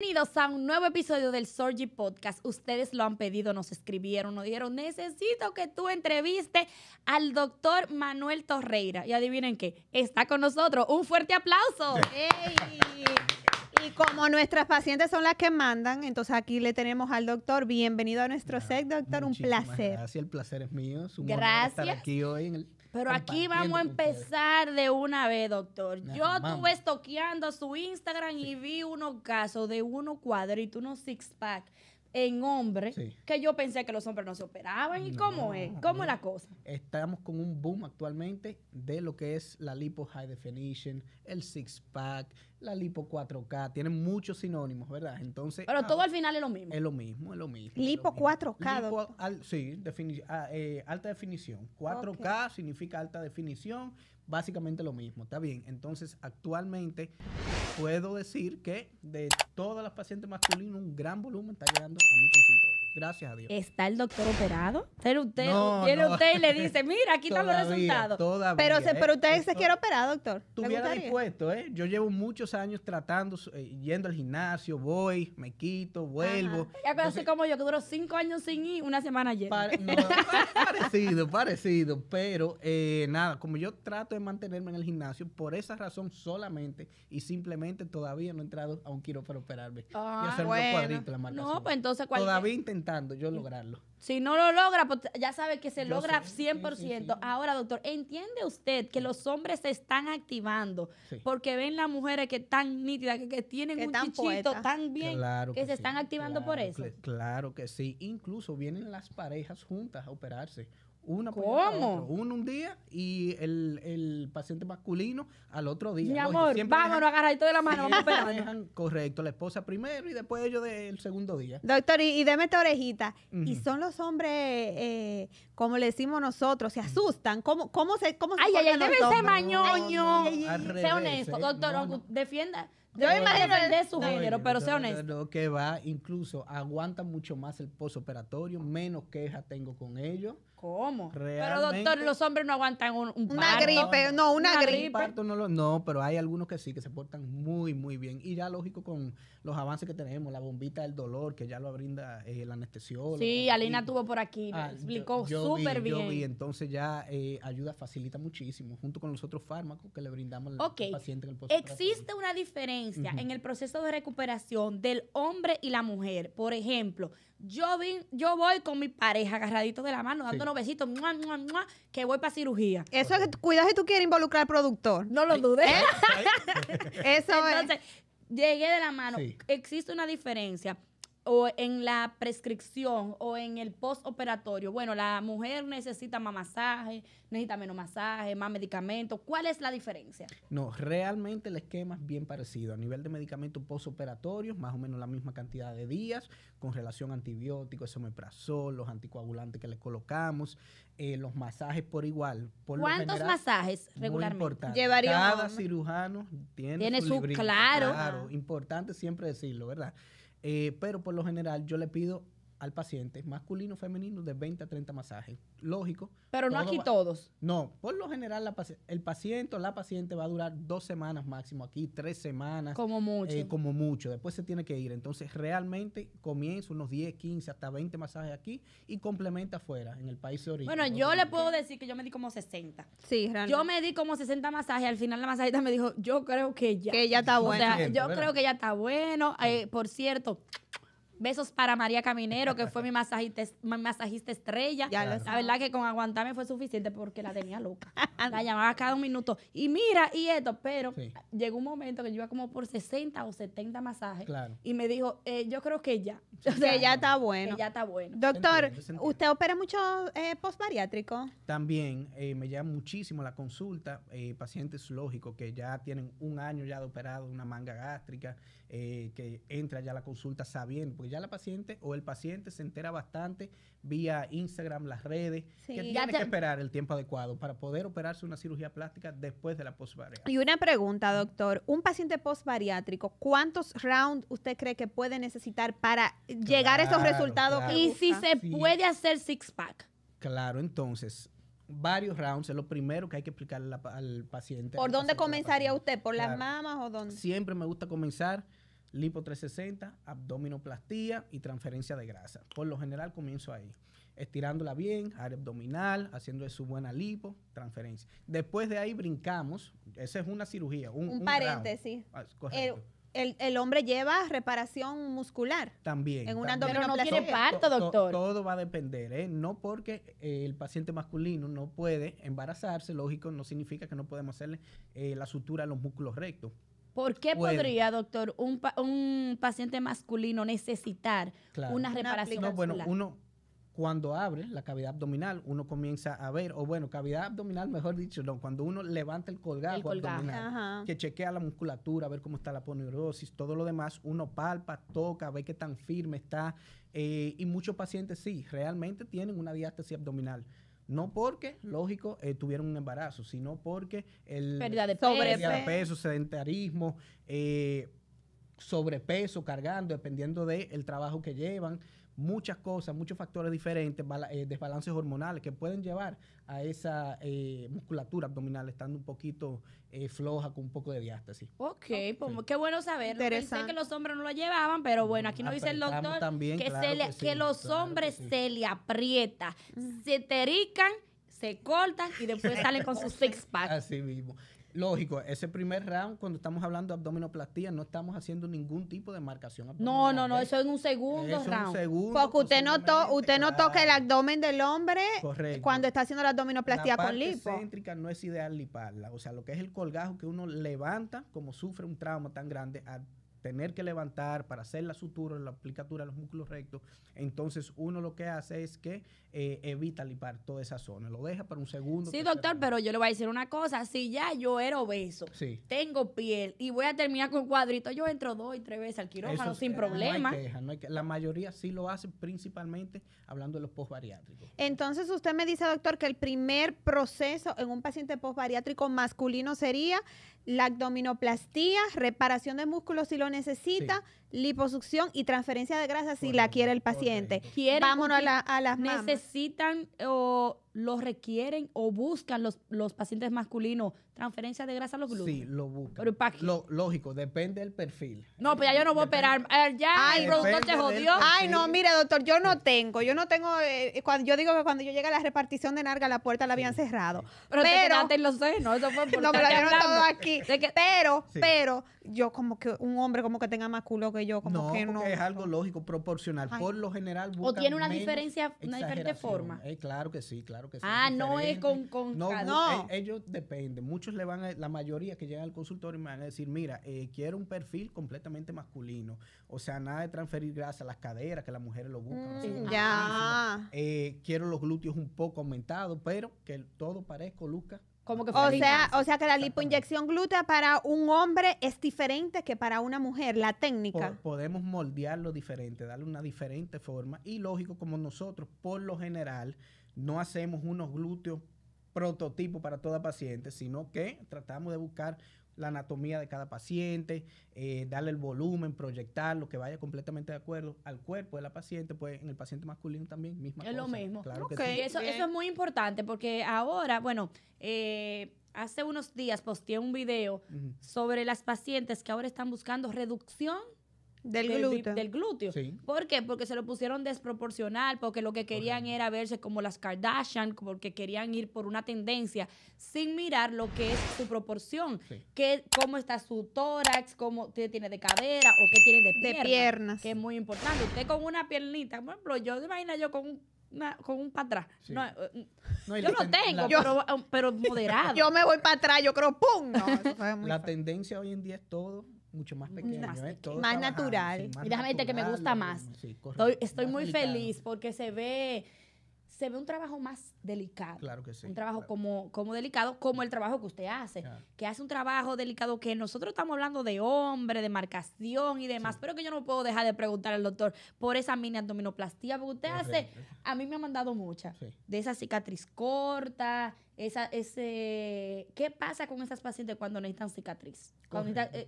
Bienvenidos a un nuevo episodio del Sorgi Podcast. Ustedes lo han pedido, nos escribieron, nos dijeron, necesito que tú entrevistes al doctor Manuel Torreira. Y adivinen qué, está con nosotros. Un fuerte aplauso. Y como nuestras pacientes son las que mandan, entonces aquí le tenemos al doctor. Bienvenido a nuestro set, doctor. Un placer. Gracias, el placer es mío. Es un gracias. estar aquí hoy en el pero aquí vamos a empezar de una vez, doctor. Yo estuve estoqueando su Instagram y vi unos casos de unos cuadritos, unos six pack en hombres que yo pensé que los hombres no se operaban. ¿Y cómo es? ¿Cómo es la cosa? Estamos con un boom actualmente de lo que es la lipo high definition, el six pack, la lipo 4K. Tienen muchos sinónimos, ¿verdad? Entonces. Pero todo ah, al final es lo mismo. Es lo mismo, es lo mismo. Lipo 4K. sí, ah, eh, alta definición. 4K significa alta definición básicamente lo mismo. Está bien. Entonces, actualmente puedo decir que de todas las pacientes masculinas, un gran volumen está llegando a mi consultorio. Gracias a Dios. ¿Está el doctor operado? Pero usted, viene usted y le dice, mira, aquí están los resultados. Todavía, pero, se, ¿eh? pero usted se quiere operar, doctor. Estuviera dispuesto, ¿eh? Yo llevo muchos años tratando, eh, yendo al gimnasio, voy, me quito, vuelvo. Y Ya así como yo, que duró cinco años sin ir, una semana ayer. parecido, parecido. Pero eh, nada, como yo trato de mantenerme en el gimnasio, por esa razón solamente y simplemente todavía no he entrado a un quirófano para operarme. y ah, hacer bueno. la marca. No, pues entonces, ¿cuál Todavía yo lograrlo. Si no lo logra, pues ya sabe que se logra 100%. Ahora, doctor, ¿entiende usted que los hombres se están activando porque ven las mujeres que están nítidas, que, tienen un chichito tan bien, que, se están activando por eso? Claro que sí. Incluso vienen las parejas juntas a operarse una ¿Cómo? Uno un día y el, el, paciente masculino al otro día. Mi amor, vámonos, vámonos, dejan, agarradito de la mano, vamos a Correcto, la esposa primero y después ellos del segundo día. Doctor, y, déme deme esta orejita. ¿Y son los hombres, eh, como le decimos nosotros, se asustan? ¿Cómo, cómo se cómo Ay, ay, ay, ser mañoño. Sea honesto, eh, doctor, defienda. Yo me imagino de su género, pero sea honesto. Lo que va, incluso aguanta mucho más el posoperatorio, menos quejas tengo con ellos. ¿Cómo? pero doctor, los hombres no aguantan un, parto. una gripe, no, una, gripe. no, pero hay algunos que sí, que se portan muy, muy bien. Y ya lógico con los avances que tenemos, la bombita del dolor, que ya lo brinda eh, el anestesiólogo. Sí, Alina tuvo por aquí, ah, explicó súper bien. Y entonces ya eh, ayuda, facilita muchísimo, junto con los otros fármacos que le brindamos al paciente. En el Existe una diferencia en el proceso de recuperación del hombre y la mujer. Por ejemplo, yo, yo voy con mi pareja agarradito de la mano, dándonos besitos, que voy para cirugía. Eso es, cuidado si tú quieres involucrar al productor. No lo dudes. ¿Eh? Eso Entonces, llegué de la mano. Existe una diferencia o en la prescripción o en el postoperatorio, bueno, la mujer necesita más masaje, necesita menos masaje, más medicamentos. ¿Cuál es la diferencia? No, realmente el esquema es bien parecido. A nivel de medicamentos postoperatorios, más o menos la misma cantidad de días, con relación a antibióticos, esomeprazol, los anticoagulantes que le colocamos, eh, los masajes por igual. ¿Cuántos masajes regularmente? Llevaría Cada cirujano tiene, su, claro. Claro, importante siempre decirlo, ¿verdad? Eh, pero por lo general yo le pido al paciente, masculino, femenino, de 20 a 30 masajes. Lógico. Pero no aquí todos. No, por lo general el paciente o la paciente va a durar dos semanas máximo aquí, tres semanas. Como eh, mucho. como mucho. Después se tiene que ir. Entonces realmente comienza unos 10, 15, hasta 20 masajes aquí y complementa afuera, en el país de origen. Bueno, yo le puedo decir que yo me di como 60. Sí, realmente. Yo me di como 60 masajes. Al final la masajita me dijo, yo creo que ya. Que ya está bueno. yo creo que ya está bueno. Eh, por cierto, Besos para María Caminero, que fue mi masajista, masajista estrella. la verdad que con aguantarme fue suficiente porque la tenía loca. la llamaba cada un minuto. Y mira, y esto. Pero llegó un momento que yo iba como por 60 o 70 masajes. Y me dijo, eh, yo creo que ya. O sea, que ya está bueno. Doctor, ¿usted opera mucho eh, postbariátrico? También. Eh, me llama muchísimo la consulta. Eh, pacientes, lógicos que ya tienen un año ya de operado, una manga gástrica. Eh, que entra ya la consulta sabiendo, porque ya la paciente o el paciente se entera bastante vía Instagram, las redes, que tiene que esperar el tiempo adecuado para poder operarse una cirugía plástica después de la postbariátrica. Y una pregunta, doctor, un paciente postbariátrico, ¿cuántos rounds usted cree que puede necesitar para llegar a esos resultados? Y si se puede hacer six pack. Claro, entonces, varios rounds es lo primero que hay que explicarle al, paciente. ¿Por dónde comenzaría usted? ¿Por las mamas o dónde? Siempre me gusta comenzar lipo 360, abdominoplastía y transferencia de grasa. Por lo general comienzo ahí, estirándola bien, área abdominal, haciendo su buena lipo, transferencia. Después de ahí brincamos, esa es una cirugía, un, paréntesis. Ah, el, hombre lleva reparación muscular. También. En Pero no parto, doctor. Todo, va a depender, ¿eh? No porque el paciente masculino no puede embarazarse, lógico, no significa que no podemos hacerle eh, la sutura a los músculos rectos. ¿Por qué podría, doctor, un, un, paciente masculino necesitar una reparación? No, bueno, uno cuando abre la cavidad abdominal, uno comienza a ver, o bueno, cavidad abdominal, mejor dicho, cuando uno levanta el colgado, abdominal, que chequea la musculatura, a ver cómo está la poneurosis, todo lo demás, uno palpa, toca, ve qué tan firme está. Eh, y muchos pacientes sí, realmente tienen una diástasis abdominal no porque, lógico, eh, tuvieron un embarazo, sino porque el pérdida de sobrepeso, peso, sedentarismo, eh, sobrepeso, cargando, dependiendo del el trabajo que llevan muchas cosas, muchos factores diferentes, eh, desbalances hormonales que pueden llevar a esa eh, musculatura abdominal estando un poquito eh, floja con un poco de diástasis. Ok, okay. Pues, qué bueno saberlo. Pensé que los hombres no lo llevaban, pero bueno, aquí nos dice el doctor que, que, los hombres se le aprieta, mm. se terican se cortan y después salen con sus six pack. Así mismo. Lógico, ese primer round, cuando estamos hablando de abdominoplastía, no estamos haciendo ningún tipo de marcación abdominal. No, no, no, eso es un segundo eso round. segundo Porque usted no, usted no toca el abdomen del hombre cuando está haciendo la abdominoplastía con lipo. céntrica no es ideal liparla. O sea, lo que es el colgajo que uno levanta, como sufre un trauma tan grande, al tener que levantar, para hacer la sutura, la aplicatura de los músculos rectos. Entonces, uno lo que hace es que eh, evita lipar toda esa zona. Lo deja para un segundo. Sí, doctor, pero yo le voy a decir una cosa. Si ya yo era obeso, tengo piel y voy a terminar con cuadrito, yo entro dos y tres veces al quirófano sin eh, problema. La mayoría sí lo hace, principalmente hablando de los postbariátricos. Entonces, usted me dice, doctor, que el primer proceso en un paciente postbariátrico masculino sería la abdominoplastía, reparación de músculos si lo necesita, liposucción y transferencia de grasa si la quiere el paciente. Vámonos a, las mamas. Necesitan o lo requieren o buscan los, los pacientes masculinos transferencia de grasa a los glúteos. Sí, lo busca. lógico, depende del perfil. No, pues ya yo no voy a operar. Eh, ya Ay, el productor te jodió. Ay, no, mire, doctor, yo no tengo. Yo no tengo. Eh, cuando, yo digo que cuando yo llegué a la repartición de narga, la puerta la habían cerrado. Pero, pero te en Eso fue por No, pero no aquí. pero, pero, yo como que un hombre como que tenga más culo que yo, como no, que no. Es algo lógico, proporcional. Por lo general, O tiene una diferencia, una diferente forma. Eh, claro que sí, claro que sí. Ah, no es con. con no, no. ellos dependen. Mucho van la mayoría que llegan al consultorio me van a decir, mira, eh, quiero un perfil completamente masculino. O sea, nada de transferir grasa a las caderas, que las mujeres lo buscan. Mm, ya. Eh, quiero los glúteos un poco aumentados, pero que todo parezca Luca. como que o sea, o sea que la lipoinyección glútea para un hombre es diferente que para una mujer, la técnica. podemos moldearlo diferente, darle una diferente forma y lógico como nosotros por lo general no hacemos unos glúteos prototipo para toda paciente, sino que tratamos de buscar la anatomía de cada paciente, eh, darle el volumen, proyectar lo que vaya completamente de acuerdo al cuerpo de la paciente, pues en el paciente masculino también misma. Es lo mismo. Claro que eso, eso, es muy importante porque ahora, bueno, eh, hace unos días posteé un video sobre las pacientes que ahora están buscando reducción del, glúteo. Del Sí. ¿Por qué? Porque se lo pusieron desproporcional, porque lo que querían era verse como las Kardashian, porque querían ir por una tendencia, sin mirar lo que es su proporción, que, cómo está su tórax, cómo tiene de cadera o qué tiene de, pierna, piernas. Que es muy importante. Usted con una piernita, por ejemplo, yo imagino yo con un con un para atrás. No, eh, yo lo tengo, pero, moderado. yo me voy para atrás, yo creo, ¡pum! la tendencia hoy en día es todo mucho más pequeño, más, ¿eh? natural. y déjame decirte que me gusta más. estoy, muy feliz porque se ve se ve un trabajo más delicado. Claro que sí. Un trabajo como, como delicado, como el trabajo que usted hace. Que hace un trabajo delicado que nosotros estamos hablando de hombre, de marcación y demás, pero que yo no puedo dejar de preguntar al doctor por esa mini abdominoplastía, porque usted hace, a mí me ha mandado mucha, de esa cicatriz corta, esa, ese, ¿qué pasa con esas pacientes cuando necesitan cicatriz? Eh,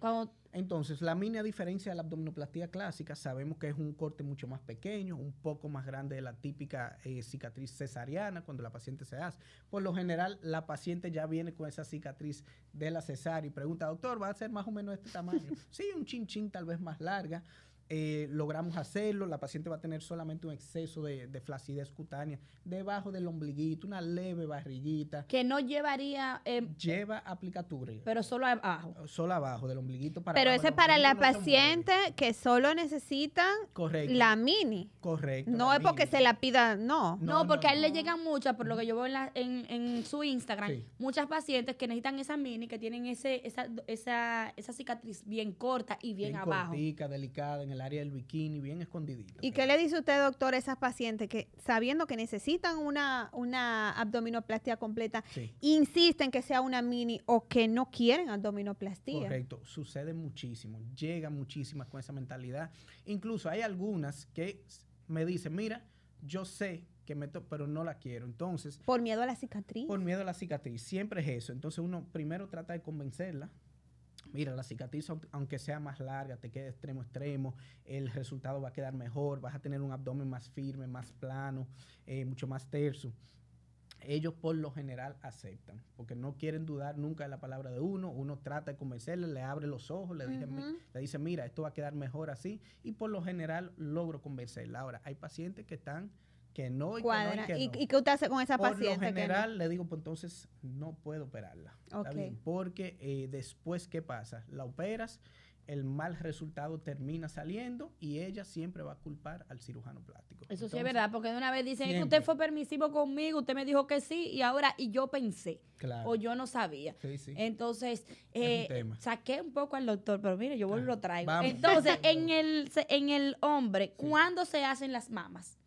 Entonces, la mínima diferencia de la abdominoplastía clásica, sabemos que es un corte mucho más pequeño, un poco más grande de la típica eh, cicatriz cesariana cuando la paciente se hace. Por lo general, la paciente ya viene con esa cicatriz de la cesárea y pregunta, doctor, ¿va a ser más o menos este tamaño? sí, un chinchín tal vez más larga eh, logramos hacerlo, la paciente va a tener solamente un exceso de, flacidez cutánea debajo del ombliguito, una leve barrillita Que no llevaría... Eh, lleva aplicatura. Pero solo abajo. Eh, solo abajo del ombliguito. Para pero ese es para la paciente que solo necesita Correcto. la mini. Correcto. No es porque se la pida, no. No, porque a él le llegan muchas, por lo que yo veo en, en, su Instagram, muchas pacientes que necesitan esa mini, que tienen ese, esa, esa, esa cicatriz bien corta y bien, abajo. Cortica, delicada en el área del bikini, bien escondidito. ¿Y qué le dice usted, doctor, a esas pacientes que sabiendo que necesitan una, una abdominoplastia completa, insisten que sea una mini o que no quieren abdominoplastia? Correcto, sucede muchísimo, llega muchísimas con esa mentalidad. Incluso hay algunas que me dicen, mira, yo sé que me pero no la quiero. Entonces... Por miedo a la cicatriz. Por miedo a la cicatriz, siempre es eso. Entonces uno primero trata de convencerla mira, la cicatriz, aunque sea más larga, te quede extremo extremo, el resultado va a quedar mejor, vas a tener un abdomen más firme, más plano, eh, mucho más terso. Ellos por lo general aceptan, porque no quieren dudar nunca de la palabra de uno, uno trata de convencerle, le abre los ojos, le, dice, le dice, mira, esto va a quedar mejor así, y por lo general logro convencerla. Ahora, hay pacientes que están que no y Cuadra. ¿Y, que qué usted hace con esa paciente? Por lo general le digo, pues entonces no puedo operarla. porque eh, después, ¿qué pasa? La operas, el mal resultado termina saliendo y ella siempre va a culpar al cirujano plástico. Eso sí es verdad, porque de una vez dicen, usted fue permisivo conmigo, usted me dijo que sí y ahora, y yo pensé. O yo no sabía. Entonces, eh, saqué un poco al doctor, pero mire, yo vuelvo lo traigo. Entonces, en el, en el hombre, cuando ¿cuándo se hacen las mamas?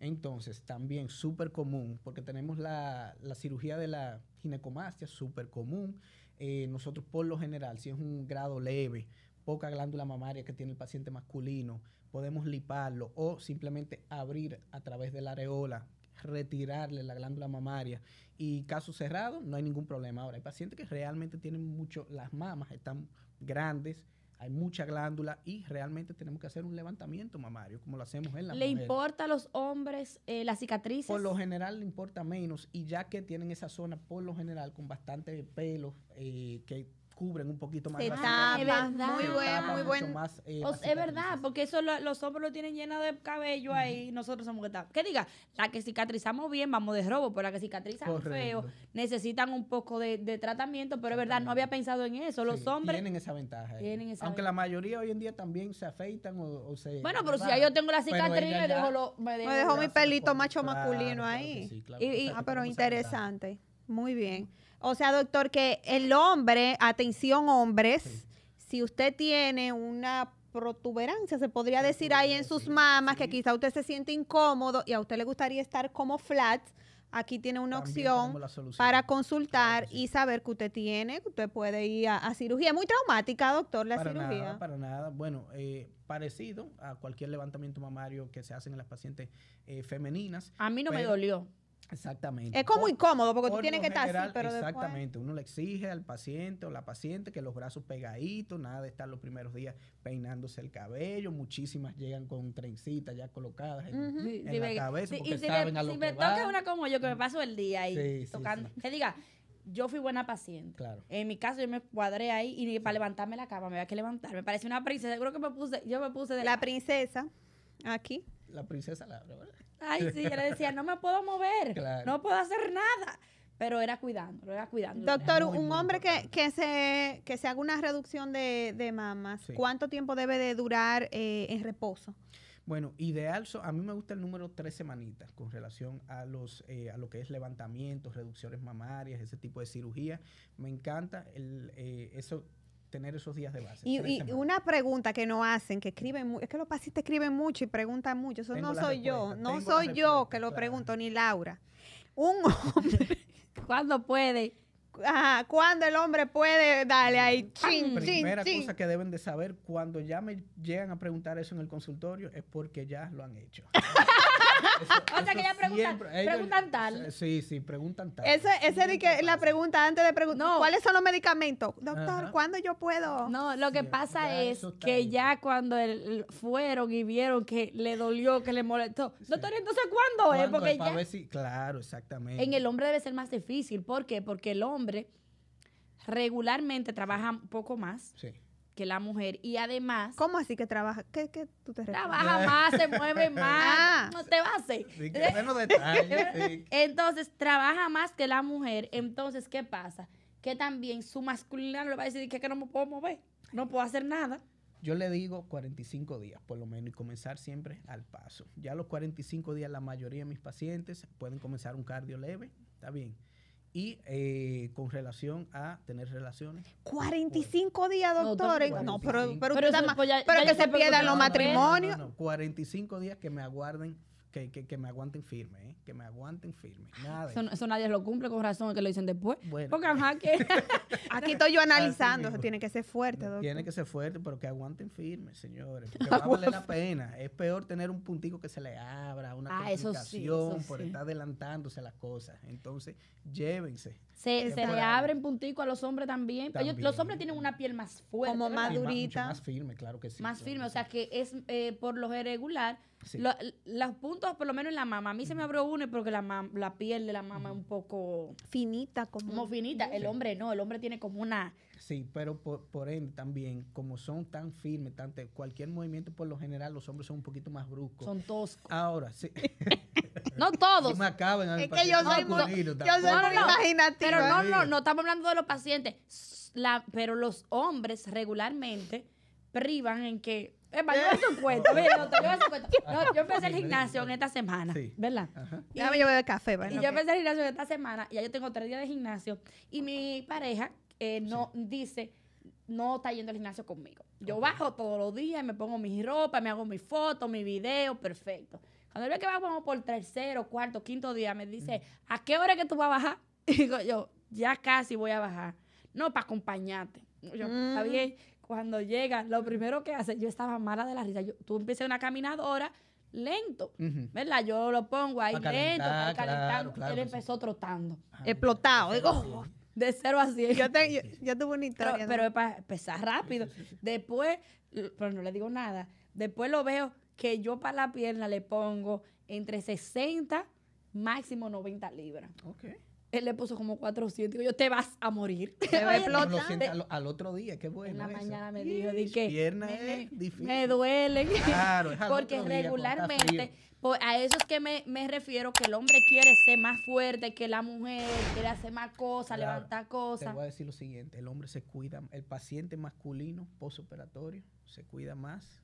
Entonces, también súper común, porque tenemos la, cirugía de la ginecomastia, súper común. Eh, nosotros, por lo general, si es un grado leve, poca glándula mamaria que tiene el paciente masculino, podemos liparlo o simplemente abrir a través de la areola, retirarle la glándula mamaria. Y caso cerrado, no hay ningún problema. Ahora, hay pacientes que realmente tienen mucho, las mamas están grandes, hay mucha glándula y realmente tenemos que hacer un levantamiento mamario, como lo hacemos en la ¿Le importa a los hombres eh, las cicatrices? Por lo general le importa menos y ya que tienen esa zona por lo general con bastante pelo eh, que cubren un poquito más. Se tapa, es muy muy eh, es verdad, porque eso los hombres lo tienen lleno de cabello ahí, nosotros somos que estamos, Que diga, la que cicatrizamos bien, vamos de robo, pero la que cicatrizamos feo, necesitan un poco de, tratamiento, pero es verdad, no había pensado en eso. Los hombres. Tienen esa ventaja. Aunque la mayoría hoy en día también se afeitan o, se. Bueno, pero si yo tengo la cicatriz, me dejo, mi pelito macho masculino ahí. ah, pero interesante. Muy bien. O sea, doctor, que el hombre, atención hombres, si usted tiene una protuberancia, se podría decir ahí en sus mamas, que quizá usted se siente incómodo y a usted le gustaría estar como flat, aquí tiene una opción para consultar y saber que usted tiene, que usted puede ir a, cirugía. Muy traumática, doctor, la para Nada, para nada. Bueno, eh, parecido a cualquier levantamiento mamario que se hacen en las pacientes eh, femeninas. A mí no me dolió. Exactamente. Es como incómodo porque tú tienes que estar así, pero Exactamente. Uno le exige al paciente o la paciente que los brazos pegaditos, nada de estar los primeros días peinándose el cabello. Muchísimas llegan con trencitas ya colocadas en, la cabeza porque saben me, a lo si me toca una como yo que me mm. paso el día ahí tocando, que diga, yo fui buena paciente. En mi caso, yo me cuadré ahí y para levantarme la cama me había que levantar. Me parece una princesa. Creo que me puse, yo me puse de... La princesa, aquí. La princesa la ¿verdad? Ay, sí, yo le decía, no me puedo mover, no puedo hacer nada. Pero era cuidándolo, era cuidándolo. Doctor, un hombre que, se, que se haga una reducción de, mamas, ¿cuánto tiempo debe de durar eh, en reposo? Bueno, ideal, a mí me gusta el número tres semanitas con relación a los eh, a lo que es levantamientos, reducciones mamarias, ese tipo de cirugía. Me encanta el, eh, eso tener esos días de base. Y, y una pregunta que no hacen, que escriben, es que los pacientes escriben mucho y preguntan mucho. Eso no soy yo, no soy yo que lo pregunto, ni Laura. Un hombre, cuando puede? Ajá, cuando el hombre puede, darle ahí, mm. ching La primera cosa que deben de saber cuando ya me llegan a preguntar eso en el consultorio es porque ya lo han hecho. o sea que ya preguntan, preguntan tal. Sí, sí, preguntan tal. Ese, ese que la pregunta antes de preguntar, no. ¿cuáles son los medicamentos? Doctor, ¿cuándo yo puedo? No, lo que pasa es que ya cuando fueron y vieron que le dolió, que le molestó. Doctor, entonces ¿cuándo, es? Porque ya... Ver si... Claro, exactamente. En el hombre debe ser más difícil. ¿Por qué? Porque el hombre regularmente trabaja un poco más. Sí que la mujer. Y además. ¿Cómo así que trabaja? ¿Qué, tú te refieres? Trabaja más, se mueve más. no ah. te va a hacer. Entonces, trabaja más que la mujer. Entonces, ¿qué pasa? Que también su masculinidad le va a decir que, que no me puedo mover. No puedo hacer nada. Yo le digo 45 días, por lo menos, y comenzar siempre al paso. Ya los 45 días, la mayoría de mis pacientes pueden comenzar un cardio leve, está bien y eh, con relación a tener relaciones. 45 días, doctores No, pero, pero, que se pierdan los matrimonios. 45 días que me aguarden que, me aguanten firme, ¿eh? que me aguanten firme. Eso, nadie lo cumple con razón, que lo dicen después. Porque que... Aquí estoy yo analizando, eso tiene que ser fuerte, Tiene que ser fuerte, pero que aguanten firme, señores. Porque va la pena. Es peor tener un puntico que se le abra, una ah, por estar adelantándose las cosas. Entonces, llévense. Se, se le abren puntico a los hombres también. los hombres tienen una piel más fuerte. Como más durita. Más, firme, claro que sí. Más firme, o sea que es eh, por los regular los puntos, por lo menos en la mama. A mí se me abrió uno porque la, la piel de la mama es un poco... Finita, como... finita. El hombre no, el hombre tiene como una... Sí, pero por, por ende también, como son tan firmes, cualquier movimiento por lo general, los hombres son un poquito más bruscos. Son toscos. Ahora, sí. no todos. me es que yo soy, muy, imaginativa. Pero no, no, no estamos hablando de los pacientes. La, pero los hombres regularmente privan en que es eh, tu cuenta. Oye, te No, yo empecé el gimnasio en esta semana, ¿verdad? ya me llevo el café. ¿verdad? y yo empecé el gimnasio en esta semana y ya yo tengo tres días de gimnasio y mi pareja eh, no dice no está yendo al gimnasio conmigo. Yo bajo todos los días, me pongo mis ropa, me hago mis fotos, mis videos, perfecto. Cuando él ve que vamos por tercero, cuarto, quinto día, me dice, ¿a qué hora es que tú vas a bajar? Y digo yo, ya casi voy a bajar. No, para acompañarte. Yo, está mm. bien cuando llega, lo primero que hace, yo estaba mala de la risa. tú empecé una caminadora lento, ¿verdad? Yo lo pongo ahí lento, para él empezó trotando. explotado. Digo, de cero a cien. Yo, yo, tuve una historia. Pero, es para empezar rápido. Después, pero no le digo nada. Después lo veo que yo para la pierna le pongo entre 60, máximo 90 libras. ok. Él le puso como 400. y yo, te vas a morir. Te va a explotar. Al, otro día, qué bueno. En la mañana me dijo, di que. Pierna es difícil. Me duele. Claro, Porque regularmente, pues, a eso es que me, refiero, que el hombre quiere ser más fuerte que la mujer, quiere hacer más cosas, levantar cosas. Te voy a decir lo siguiente: el hombre se cuida, el paciente masculino postoperatorio se cuida más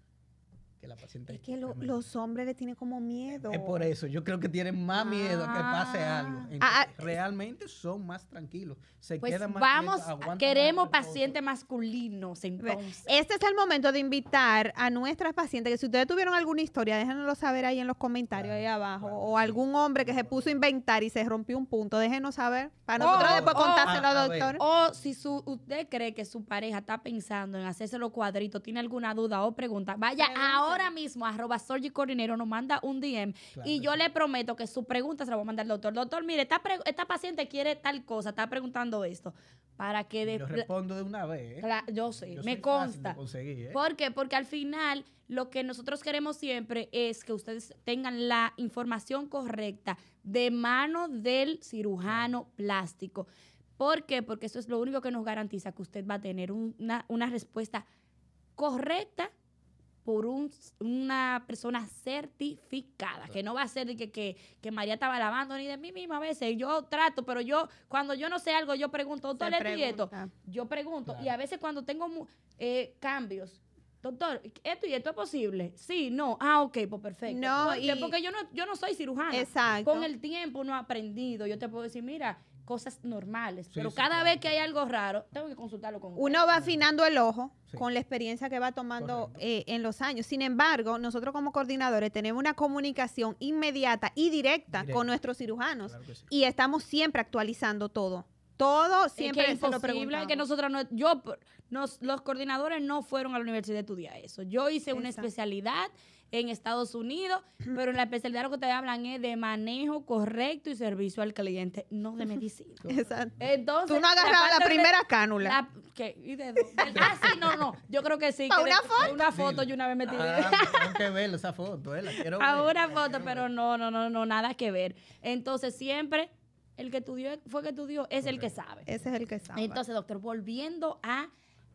la paciente. Es que los hombres le tienen como miedo. Es por eso, yo creo que tienen más miedo a que pase ah. algo. Ah, ah, realmente son más tranquilos. Se pues Vamos, queremos pacientes masculinos entonces. Este es el momento de invitar a nuestras pacientes que si ustedes tuvieron alguna historia, déjenoslo saber ahí en los comentarios ahí abajo. o algún hombre que se puso a inventar y se rompió un punto, déjenos saber. Para oh, nosotros después oh, contárselo, doctor. o oh, si usted cree que su pareja está pensando en hacérselo cuadrito tiene alguna duda o pregunta, vaya ahora ahora mismo, arroba Sorgi Coordinero, nos manda un DM y yo le prometo que su pregunta se la voy a mandar al doctor. Doctor, mire, esta, esta paciente quiere tal cosa, está preguntando esto para que de... Yo respondo de una vez. ¿eh? yo sé, me consta. porque ¿eh? ¿Por qué? Porque al final lo que nosotros queremos siempre es que ustedes tengan la información correcta de mano del cirujano plástico. ¿Por qué? Porque eso es lo único que nos garantiza que usted va a tener una, una respuesta correcta por una persona certificada, que no va a ser que, que, que María estaba lavando ni de mí misma a veces. Yo trato, pero yo, cuando yo no sé algo, yo pregunto, doctor, esto Yo pregunto, y a veces cuando tengo eh, cambios, doctor, esto y esto es posible. Sí, no. Ah, ok, pues perfecto. No, porque, yo no, yo no soy cirujana. Con el tiempo no he aprendido. Yo te puedo decir, mira, cosas normales. pero cada vez que hay algo raro, tengo que consultarlo con Uno va afinando el ojo con la experiencia que va tomando eh, en los años. Sin embargo, nosotros como coordinadores tenemos una comunicación inmediata y directa, con nuestros cirujanos y estamos siempre actualizando todo. Todo siempre es, que es imposible que nosotras no, yo los coordinadores no fueron a la universidad a estudiar eso. Yo hice una especialidad en Estados Unidos, pero la especialidad lo que ustedes hablan es de manejo correcto y servicio al cliente, no de medicina. Exacto. Entonces, Tú no agarrabas la, primera cánula. La, ¿qué? ¿Y de dónde? Ah, sí, no, no. Yo creo que sí. ¿A una foto? Una foto yo una vez me tiré. Ah, pues, tengo que ver esa foto, eh, A una foto, pero no, no, no, no, nada que ver. Entonces, siempre el que estudió fue que estudió, es el que sabe. Ese es el que sabe. Entonces, doctor, volviendo a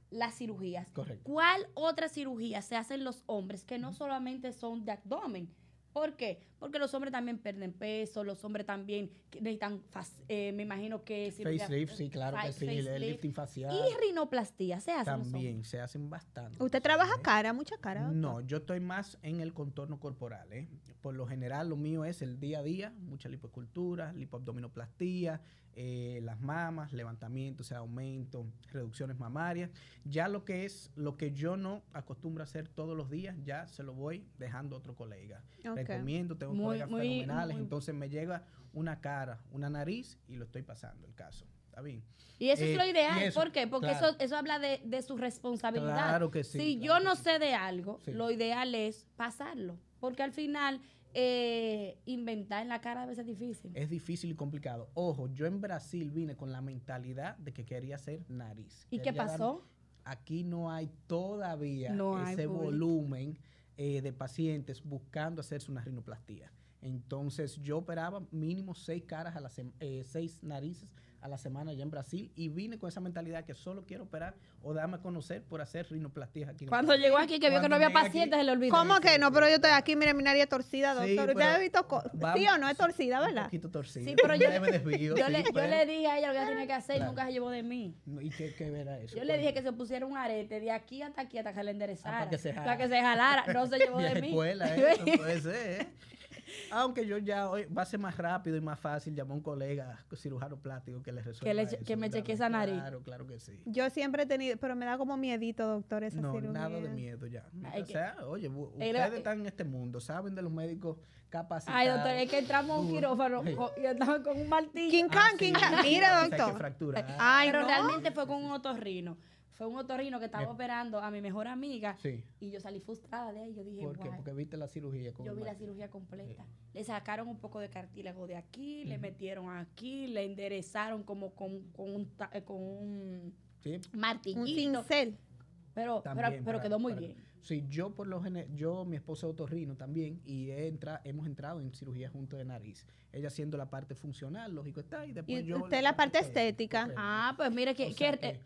las cirugías. ¿Cuál otra cirugía se hacen los hombres que no solamente son de abdomen, ¿Por qué? Porque los hombres también pierden peso, los hombres también necesitan, eh, me imagino que... Facelift, sí, claro que sí, el lifting facial. Y rinoplastía, ¿se hacen También, se hacen bastante. ¿Usted trabaja cara, mucha cara? No, yo estoy más en el contorno corporal, ¿eh? Por lo general, lo mío es el día a día, mucha lipoescultura, lipoabdominoplastía, eh, las mamas, levantamientos, o sea, aumento, reducciones mamarias. Ya lo que es, lo que yo no acostumbro a hacer todos los días, ya se lo voy dejando a otro colega. Recomiendo, tengo colegas fenomenales, entonces me llega una cara, una nariz y lo estoy pasando el caso. ¿Está bien? Y eso es lo eh, ideal, ¿por qué? Porque eso, eso habla de, su responsabilidad. Claro que sí. Si yo no sé de algo, lo ideal es pasarlo, porque al final eh, inventar en la cara a veces es difícil. Es difícil y complicado. Ojo, yo en Brasil vine con la mentalidad de que quería hacer nariz. ¿Y qué pasó? aquí no hay todavía ese volumen eh, de pacientes buscando hacerse una rinoplastía. Entonces yo operaba mínimo seis caras a la eh, seis narices a la semana allá en Brasil y vine con esa mentalidad que solo quiero operar o darme a conocer por hacer rinoplastia aquí. Cuando llegó aquí que vio que no había pacientes, se le olvidó. ¿Cómo que no? Pero yo estoy aquí, mire, mi nariz es torcida, doctor. ¿Usted ha visto? Sí o no es torcida, ¿verdad? Un poquito torcida. Sí, pero yo, yo, le, yo le dije a ella lo que tenía que hacer y nunca se llevó de mí. ¿Y qué, qué eso? Yo le dije que se pusiera un arete de aquí hasta aquí hasta que le enderezara. Ah, para, que se jalara. No se llevó de mí. no puede ser, ¿eh? Aunque yo ya hoy va a ser más rápido y más fácil llamar a un colega cirujano plástico que le resuelva. Que, que me cheque esa nariz. Claro, claro que sí. Yo siempre he tenido, pero me da como miedito, doctor, esa no, nada de miedo ya. o sea, oye, ustedes eh, están en este mundo, saben de los médicos capacitados. Ay, doctor, es que entramos a un quirófano y andamos con un martillo. King Kong, ah, Mira, doctor. Ay, pero realmente fue con un otorrino fue un otorrino que estaba operando a mi mejor amiga y yo salí frustrada de ahí. Yo ¿por qué? Porque viste la cirugía. completa. yo vi la cirugía completa. Eh. Le sacaron un poco de cartílago de aquí, le metieron aquí, le enderezaron como con, con un, eh, con un sí. Un Pero, pero, quedó muy bien. Sí, yo por lo general, yo, mi esposa es otorrino también, y entra hemos entrado en cirugía junto de nariz. Ella haciendo la parte funcional, lógico está, y después usted la parte estética. ah, pues mire, que,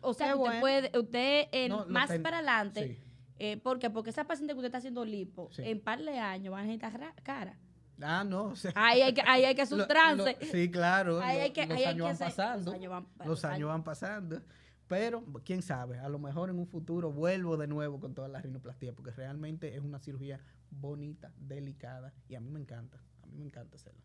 o sea, eh, usted, puede, usted más para adelante, eh, porque porque esa paciente que usted está haciendo lipo, en par de años van a estar cara. Ah, no. ahí hay que, ahí hay que hacer sí, claro. Los años van pasando. Los años van pasando. Pero quién sabe, a lo mejor en un futuro vuelvo de nuevo con toda la rinoplastía, porque realmente es una cirugía bonita, delicada y a mí me encanta, a mí me encanta hacerla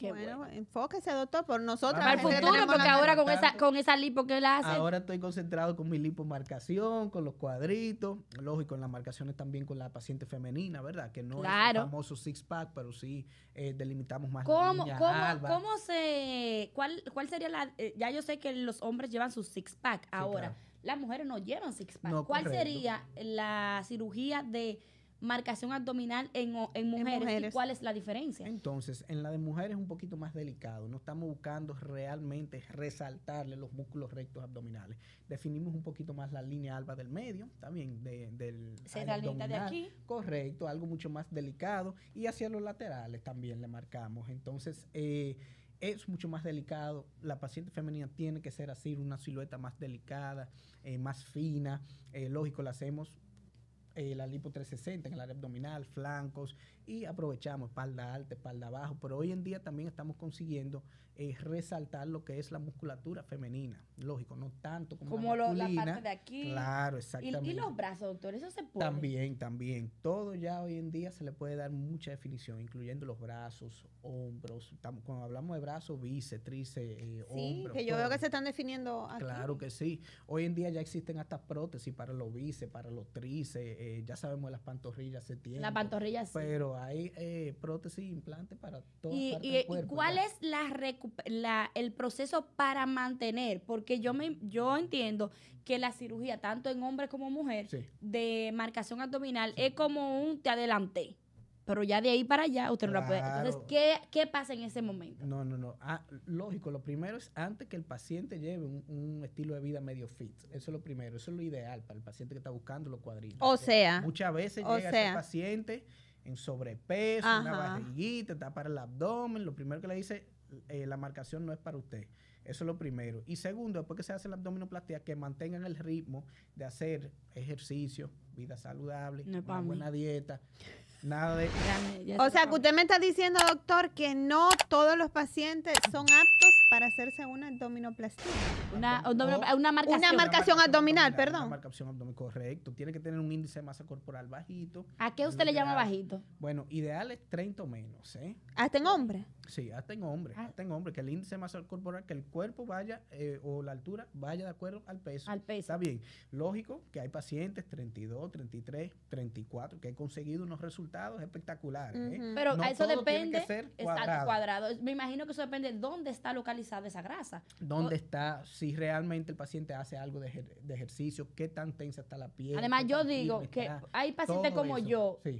bueno, enfóquese, doctor, por nosotros. Para el futuro, porque ahora con esa, con esa lipo que la hace. Ahora estoy concentrado con mi lipomarcación, con los cuadritos, lógico, en las marcaciones también con la paciente femenina, ¿verdad? Que no claro. es el famoso six-pack, pero sí eh, delimitamos más ¿Cómo, cómo, ¿Cómo se...? Cuál, ¿Cuál sería la...? Eh, ya yo sé que los hombres llevan su six-pack ahora. Las mujeres no llevan six-pack. ¿Cuál sería la cirugía de marcación abdominal en, mujeres, cuál es la diferencia. Entonces, en la de mujeres es un poquito más delicado, no estamos buscando realmente resaltarle los músculos rectos abdominales. Definimos un poquito más la línea alba del medio, también del Se abdominal, de aquí. Correcto, algo mucho más delicado y hacia los laterales también le marcamos. Entonces, eh, es mucho más delicado. La paciente femenina tiene que ser así, una silueta más delicada, eh, más fina. Eh, lógico, la hacemos eh, la lipo 360 en el área abdominal, flancos y aprovechamos espalda alta, espalda abajo, pero hoy en día también estamos consiguiendo es resaltar lo que es la musculatura femenina, lógico, no tanto como, la, parte de aquí. Claro, exactamente. ¿Y, los brazos, doctor, eso se puede. También, también. Todo ya hoy en día se le puede dar mucha definición, incluyendo los brazos, hombros. cuando hablamos de brazos, bíceps, tríceps, eh, hombros. que yo veo que se están definiendo Claro que sí. Hoy en día ya existen hasta prótesis para los bíceps, para los tríceps. Eh, ya sabemos las pantorrillas se tienen. Las pantorrillas sí. Pero hay eh, prótesis e implantes para todo. ¿Y, del cuerpo, cuál es la el proceso para mantener, porque yo, me, yo entiendo que la cirugía, tanto en hombre como mujer, de marcación abdominal, es como un te adelanté. Pero ya de ahí para allá usted no la puede. Entonces, ¿qué, pasa en ese momento? No, no, no. Ah, lógico, lo primero es antes que el paciente lleve un, estilo de vida medio fit. Eso es lo primero. Eso es lo ideal para el paciente que está buscando los cuadritos. O sea. Muchas veces llega sea. paciente en sobrepeso, una barriguita, para el abdomen. Lo primero que le dice eh, la marcación no es para usted. Eso es lo primero. Y segundo, después que se hace la abdominoplastia, que mantengan el ritmo de hacer ejercicio, vida saludable, una buena dieta. Nada de... o sea, que usted me está diciendo, doctor, que no todos los pacientes son aptos para hacerse una abdominoplastia. Una, una, marcación. una, marcación. abdominal, perdón. Una marcación abdominal, correcto. Tiene que tener un índice de masa corporal bajito. ¿A qué usted le llama bajito? Bueno, ideal es 30 o menos. ¿eh? ¿Hasta en hombres? Sí, hasta en hombre, hasta ah. en hombre que el índice de masa corporal, que el cuerpo vaya eh, o la altura vaya de acuerdo al peso. Está bien. Lógico que hay pacientes 32, 33, 34 que han conseguido unos resultados espectaculares. ¿eh? Pero eso depende. Ser cuadrado. cuadrado. Me imagino que eso depende de dónde está localizada esa grasa. Dónde está, si realmente el paciente hace algo de, ejercicio, qué tan tensa está la piel. Además, yo digo que hay pacientes como yo que,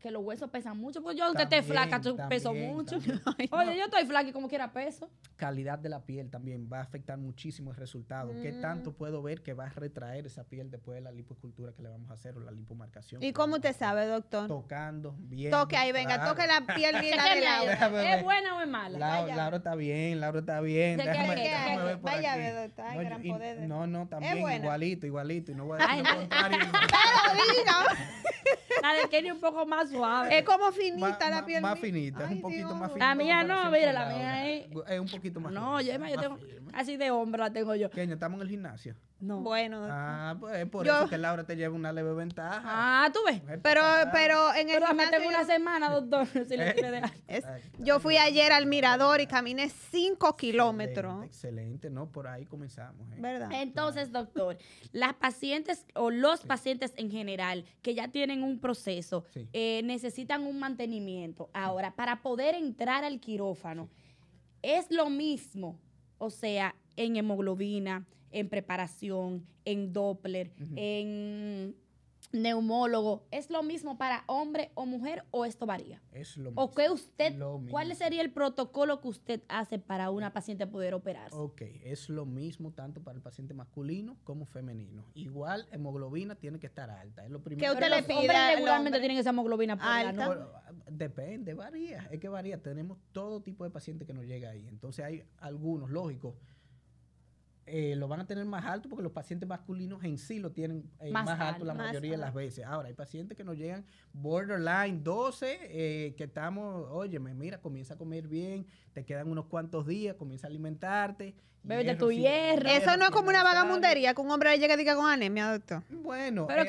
que, los huesos pesan mucho. Pues yo, aunque esté flaca, peso mucho. Oye, yo estoy flaca y como quiera peso. Calidad de la piel también va a afectar muchísimo el resultado. ¿Qué mm. tanto puedo ver que va a retraer esa piel después de la lipoescultura que le vamos a hacer o la lipomarcación? ¿Y cómo usted sabe, doctor? Tocando, bien. Toque ahí, venga, toque la piel bien la ¿Es buena o es mala? la Laura está bien, Laura está bien. Déjame, vaya doctor. no, gran poder. No, no, también igualito, igualito. Y no voy a decir lo contrario. la de Kenny un poco más suave. Es como finita la piel. Más finita, es un poquito más finita mía no, mira, la, mía ahí. Es un poquito más. No, yo, tengo... Así de hombro la tengo yo. Queño, estamos en el gimnasio. No. Bueno. Ah, pues por eso que Laura te lleva una leve ventaja. Ah, tú ves. pero, pero en el. Pero me tengo una semana, doctor, eh, yo fui ayer al mirador y caminé 5 kilómetros. Excelente, ¿no? Por ahí comenzamos. Eh. ¿Verdad? Entonces, doctor, las pacientes o los pacientes en general que ya tienen un proceso eh, necesitan un mantenimiento. Ahora, para poder entrar al quirófano, es lo mismo. O sea, en hemoglobina, en preparación, en Doppler, en neumólogo, ¿es lo mismo para hombre o mujer o esto varía? Es lo mismo. ¿O qué usted, cuál sería el protocolo que usted hace para una paciente poder operarse? Ok, es lo mismo tanto para el paciente masculino como femenino. Igual, hemoglobina tiene que estar alta, es lo primero. ¿Qué usted le pide? hombres regularmente tienen esa hemoglobina alta? Depende, varía, es que varía. Tenemos todo tipo de pacientes que nos llega ahí. Entonces hay algunos, lógicos eh, lo van a tener más alto porque los pacientes masculinos en sí lo tienen eh, más, alto la mayoría de las veces. Ahora, hay pacientes que nos llegan borderline 12, eh, que estamos, óyeme, mira, comienza a comer bien, te quedan unos cuantos días, comienza a alimentarte. bebe tu hierro. Eso no es como una vagamundería que un hombre llegue llega y diga con anemia, doctor. Bueno, pero eh,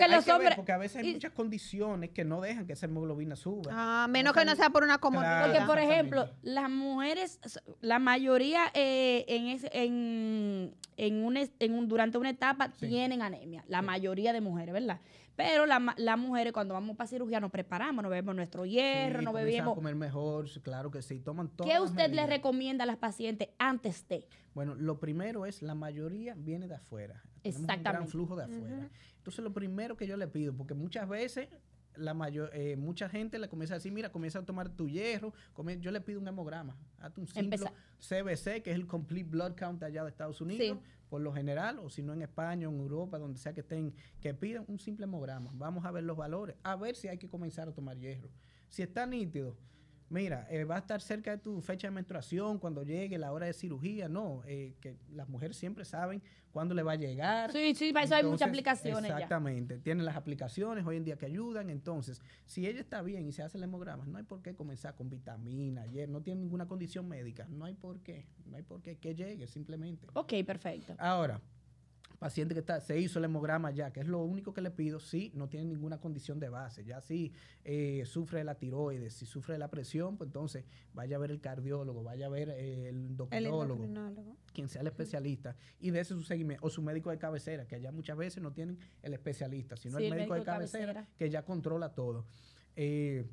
porque a veces hay muchas condiciones que no dejan que esa hemoglobina suba. Ah, menos que no sea por una comodidad. Porque, por ejemplo, las mujeres, la mayoría eh, en, en, un, durante una etapa tienen anemia. La mayoría de mujeres, ¿verdad? Pero las la mujeres cuando vamos para cirugía nos preparamos, nos bebemos nuestro hierro, nos bebemos... a comer mejor, claro que sí, toman todo. ¿Qué usted le recomienda a las pacientes antes de? Bueno, lo primero es, la mayoría viene de afuera. Exactamente. un gran flujo de afuera. Entonces, lo primero que yo le pido, porque muchas veces la mayor, eh, mucha gente le comienza a decir, mira, comienza a tomar tu hierro, yo le pido un hemograma, hazte un simple CBC, que es el Complete Blood Count allá de Estados Unidos, por lo general, o si no en España, en Europa, donde sea que estén, que pidan un simple hemograma. Vamos a ver los valores, a ver si hay que comenzar a tomar hierro. Si está nítido, mira, eh, va a estar cerca de tu fecha de menstruación, cuando llegue la hora de cirugía, no, eh, que las mujeres siempre saben cuándo le va a llegar. Sí, sí, para eso hay muchas aplicaciones. Exactamente, tienen las aplicaciones hoy en día que ayudan, entonces, si ella está bien y se hace el hemograma, no hay por qué comenzar con vitamina, ayer, no tiene ninguna condición médica, no hay por qué, no hay por qué que llegue simplemente. Ok, perfecto. Ahora, paciente que está, se hizo el hemograma ya, que es lo único que le pido, si no tiene ninguna condición de base, ya si eh, sufre de la tiroides, si sufre de la presión, pues entonces vaya a ver el cardiólogo, vaya a ver eh, el endocrinólogo, quien sea el especialista, y de ese su seguimiento, o su médico de cabecera, que allá muchas veces no tienen el especialista, sino el, médico de cabecera, que ya controla todo. Eh,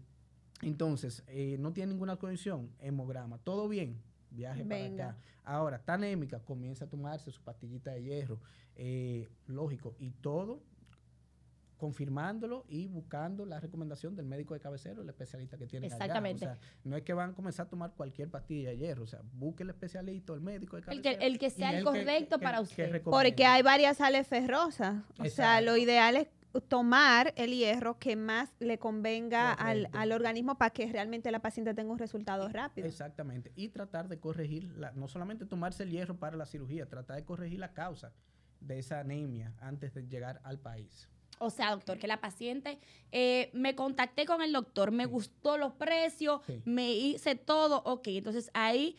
entonces, no tiene ninguna condición, hemograma, todo bien, viaje para acá. Ahora, está anémica, comienza a tomarse su pastillita de hierro, eh, lógico, y todo confirmándolo y buscando la recomendación del médico de cabecero, el especialista que tiene. Exactamente. Allá. O no es que van a comenzar a tomar cualquier pastilla de hierro, o sea, busque el especialista, el médico de cabecero. El que, sea el correcto para usted. Porque hay varias sales ferrosas, o sea, lo ideal es tomar el hierro que más le convenga al, organismo para que realmente la paciente tenga un resultado rápido. Exactamente. Y tratar de corregir, no solamente tomarse el hierro para la cirugía, tratar de corregir la causa de esa anemia antes de llegar al país. O sea, doctor, que la paciente, eh, me contacté con el doctor, me gustó los precios, me hice todo, ok, entonces ahí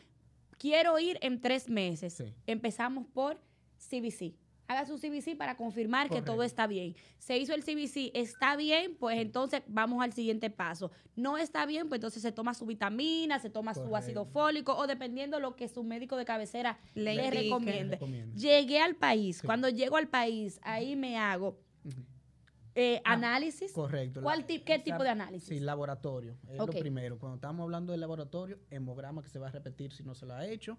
quiero ir en tres meses. Empezamos por CBC haga su CBC para confirmar que todo está bien. Se hizo el CBC, está bien, pues entonces vamos al siguiente paso. No está bien, pues entonces se toma su vitamina, se toma su ácido fólico o dependiendo lo que su médico de cabecera le, recomiende. Llegué al país, cuando llego al país, ahí me hago. Eh, ah, análisis. Correcto. ¿Qué tipo de análisis? Sí, laboratorio. Es lo primero. Cuando estamos hablando de laboratorio, hemograma que se va a repetir si no se lo ha hecho.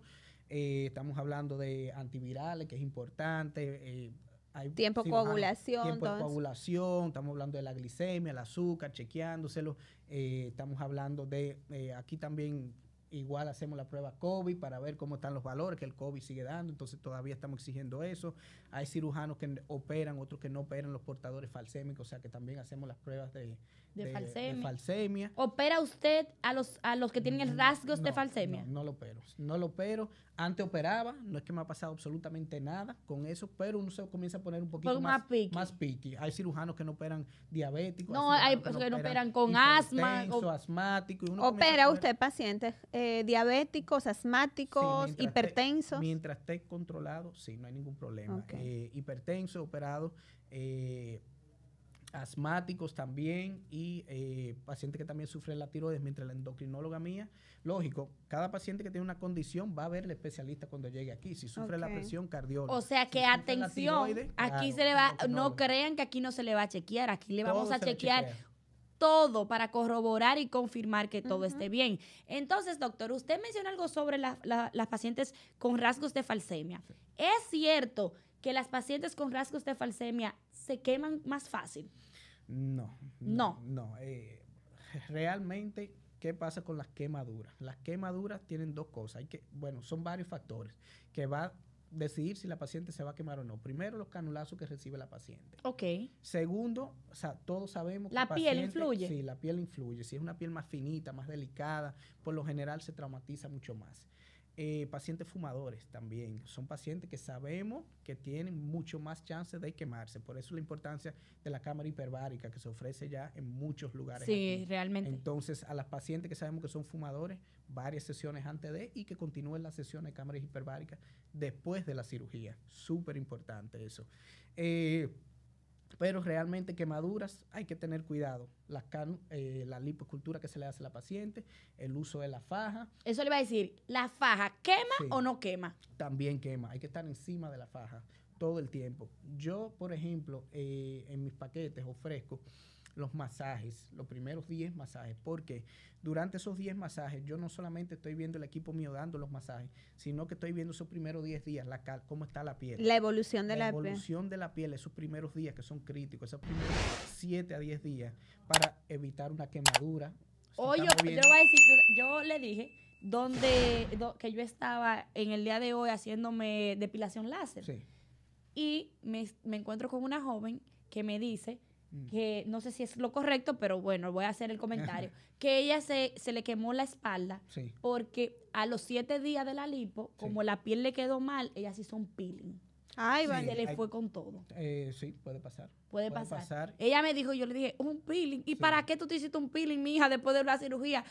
Eh, estamos hablando de antivirales, que es importante. Eh, tiempo coagulación. tiempo de coagulación. Estamos hablando de la glicemia, el azúcar, chequeándoselo. estamos hablando de, aquí también Igual hacemos la prueba COVID para ver cómo están los valores que el COVID sigue dando, entonces todavía estamos exigiendo eso. Hay cirujanos que operan, otros que no operan, los portadores falsémicos, o sea que también hacemos las pruebas de, falsemia. ¿Opera usted a los, a los que tienen rasgos de falsemia? No, lo opero, no lo opero. Antes operaba, no es que me ha pasado absolutamente nada con eso, pero uno se comienza a poner un poquito más, más Hay cirujanos que no operan diabéticos. No, hay, que no operan, con asma. O, asmático. ¿Opera usted pacientes eh, diabéticos, asmáticos, hipertensos? mientras esté controlado, sí, no hay ningún problema. Eh, hipertensos, operados, operado, eh, asmáticos también y pacientes que también sufren la tiroides, mientras la endocrinóloga mía, lógico, cada paciente que tiene una condición va a ver el especialista cuando llegue aquí, si sufre la presión cardióloga. O sea que atención, aquí se le va, no crean que aquí no se le va a chequear, aquí le vamos a chequear todo para corroborar y confirmar que todo esté bien. Entonces, doctor, usted menciona algo sobre las pacientes con rasgos de falsemia. ¿Es cierto que las pacientes con rasgos de falsemia se queman más fácil? No. No. No. Eh, realmente, ¿qué pasa con las quemaduras? Las quemaduras tienen dos cosas. que, bueno, son varios factores que va decidir si la paciente se va a quemar o no. Primero, los canulazos que recibe la paciente. Ok. Segundo, o sea, todos sabemos que... La piel influye. Sí, la piel influye. Si es una piel más finita, más delicada, por lo general se traumatiza mucho más. Eh, pacientes fumadores también. Son pacientes que sabemos que tienen mucho más chance de quemarse. Por eso la importancia de la cámara hiperbárica que se ofrece ya en muchos lugares. Sí, realmente. Entonces, a las pacientes que sabemos que son fumadores, varias sesiones antes de y que continúen las sesiones de cámaras hiperbáricas después de la cirugía. Súper importante eso. Eh, pero realmente quemaduras hay que tener cuidado. La, can, eh, la que se le hace a la paciente, el uso de la faja. Eso le va a decir, ¿la faja quema o no quema? También quema, hay que estar encima de la faja todo el tiempo. Yo, por ejemplo, eh, en mis paquetes ofrezco los masajes, los primeros 10 masajes, porque durante esos 10 masajes yo no solamente estoy viendo el equipo mío dando los masajes, sino que estoy viendo esos primeros 10 días, la cómo está la piel. La evolución de la, piel. La evolución de la piel, esos primeros días que son críticos, esos primeros 7 a 10 días para evitar una quemadura. Oye, yo, voy a decir, yo le dije donde que yo estaba en el día de hoy haciéndome depilación láser. Sí. Y me, me encuentro con una joven que me dice Mm. que no sé si es lo correcto, pero bueno, voy a hacer el comentario, que ella se, se le quemó la espalda porque a los siete días de la lipo, como la piel le quedó mal, ella se hizo un peeling. Ay, sí, le fue con todo. Eh, sí, puede pasar. Puede, pasar. Ella me dijo, yo le dije, un peeling. ¿Y para qué tú te hiciste un peeling, mi hija, después de la cirugía?